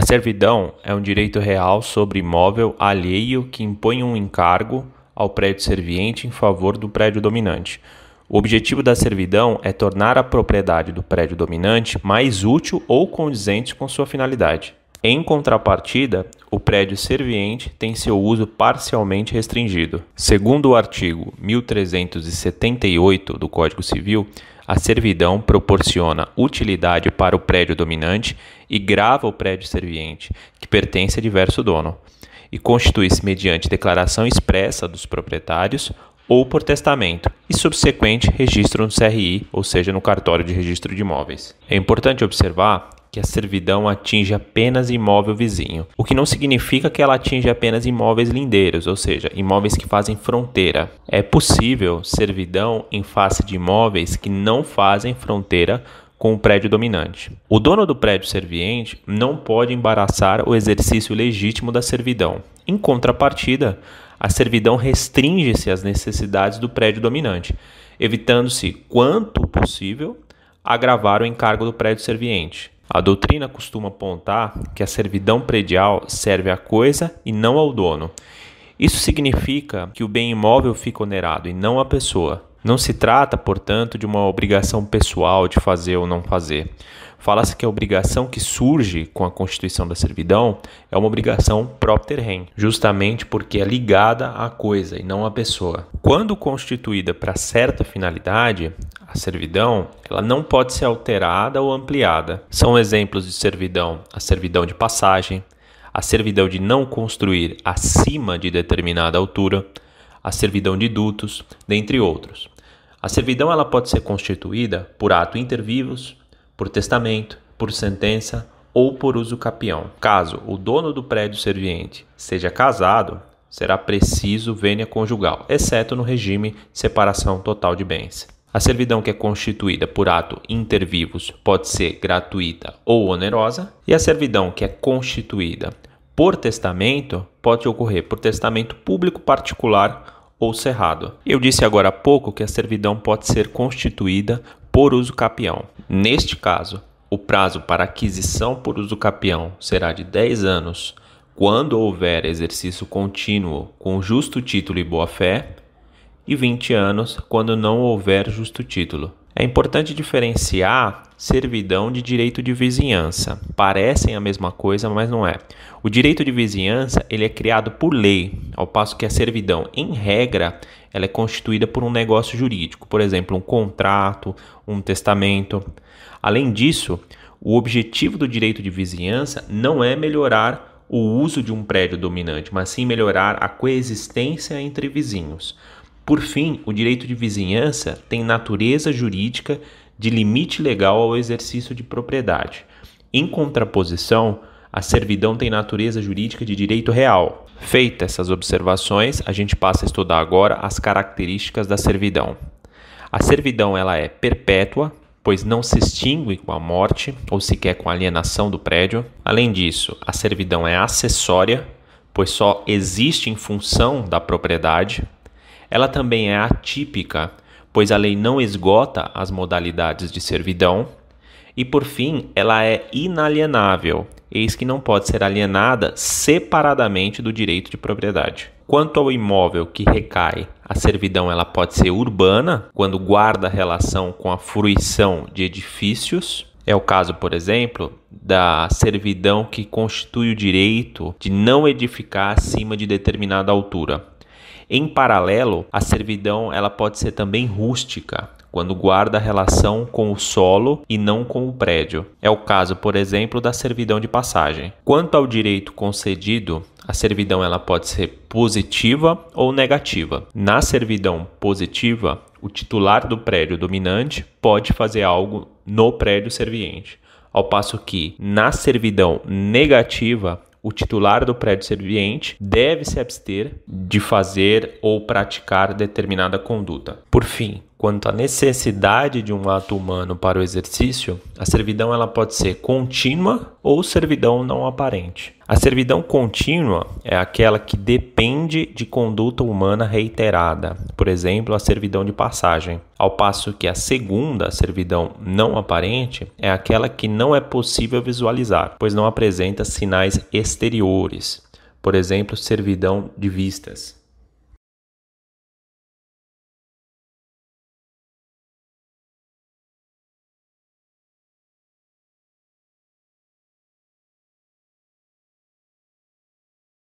A servidão é um direito real sobre imóvel alheio que impõe um encargo ao prédio serviente em favor do prédio dominante. O objetivo da servidão é tornar a propriedade do prédio dominante mais útil ou condizente com sua finalidade. Em contrapartida, o prédio serviente tem seu uso parcialmente restringido. Segundo o artigo 1378 do Código Civil, a servidão proporciona utilidade para o prédio dominante e grava o prédio serviente, que pertence a diverso dono, e constitui-se mediante declaração expressa dos proprietários ou por testamento e subsequente registro no CRI, ou seja, no cartório de registro de imóveis. É importante observar que a servidão atinge apenas imóvel vizinho, o que não significa que ela atinge apenas imóveis lindeiros, ou seja, imóveis que fazem fronteira. É possível servidão em face de imóveis que não fazem fronteira com o prédio dominante. O dono do prédio serviente não pode embaraçar o exercício legítimo da servidão. Em contrapartida, a servidão restringe-se às necessidades do prédio dominante, evitando-se, quanto possível, agravar o encargo do prédio serviente. A doutrina costuma apontar que a servidão predial serve à coisa e não ao dono. Isso significa que o bem imóvel fica onerado e não a pessoa. Não se trata, portanto, de uma obrigação pessoal de fazer ou não fazer. Fala-se que a obrigação que surge com a constituição da servidão é uma obrigação propter rem, justamente porque é ligada à coisa e não à pessoa. Quando constituída para certa finalidade, a servidão, ela não pode ser alterada ou ampliada. São exemplos de servidão a servidão de passagem, a servidão de não construir acima de determinada altura, a servidão de dutos, dentre outros. A servidão ela pode ser constituída por ato inter vivos, por testamento, por sentença ou por uso capião. Caso o dono do prédio serviente seja casado, será preciso vênia conjugal, exceto no regime separação total de bens. A servidão que é constituída por ato inter vivos pode ser gratuita ou onerosa, e a servidão que é constituída por testamento pode ocorrer por testamento público particular ou cerrado. Eu disse agora há pouco que a servidão pode ser constituída por uso capião. Neste caso, o prazo para aquisição por uso capião será de 10 anos, quando houver exercício contínuo com justo título e boa-fé, e 20 anos, quando não houver justo título. É importante diferenciar servidão de direito de vizinhança. Parecem a mesma coisa, mas não é. O direito de vizinhança, ele é criado por lei, ao passo que a servidão, em regra, ela é constituída por um negócio jurídico, por exemplo, um contrato, um testamento. Além disso, o objetivo do direito de vizinhança não é melhorar o uso de um prédio dominante, mas sim melhorar a coexistência entre vizinhos. Por fim, o direito de vizinhança tem natureza jurídica de limite legal ao exercício de propriedade. Em contraposição, a servidão tem natureza jurídica de direito real. Feitas essas observações, a gente passa a estudar agora as características da servidão. A servidão ela é perpétua, pois não se extingue com a morte ou sequer com a alienação do prédio. Além disso, a servidão é acessória, pois só existe em função da propriedade. Ela também é atípica, pois a lei não esgota as modalidades de servidão. E por fim, ela é inalienável, eis que não pode ser alienada separadamente do direito de propriedade. Quanto ao imóvel que recai, a servidão ela pode ser urbana, quando guarda relação com a fruição de edifícios. É o caso, por exemplo, da servidão que constitui o direito de não edificar acima de determinada altura. Em paralelo, a servidão ela pode ser também rústica, quando guarda relação com o solo e não com o prédio. É o caso, por exemplo, da servidão de passagem. Quanto ao direito concedido, a servidão ela pode ser positiva ou negativa. Na servidão positiva, o titular do prédio dominante pode fazer algo no prédio serviente. Ao passo que, na servidão negativa, o titular do prédio serviente deve se abster de fazer ou praticar determinada conduta. Por fim, Quanto à necessidade de um ato humano para o exercício, a servidão ela pode ser contínua ou servidão não aparente. A servidão contínua é aquela que depende de conduta humana reiterada, por exemplo, a servidão de passagem, ao passo que a segunda, a servidão não aparente, é aquela que não é possível visualizar, pois não apresenta sinais exteriores, por exemplo, servidão de vistas.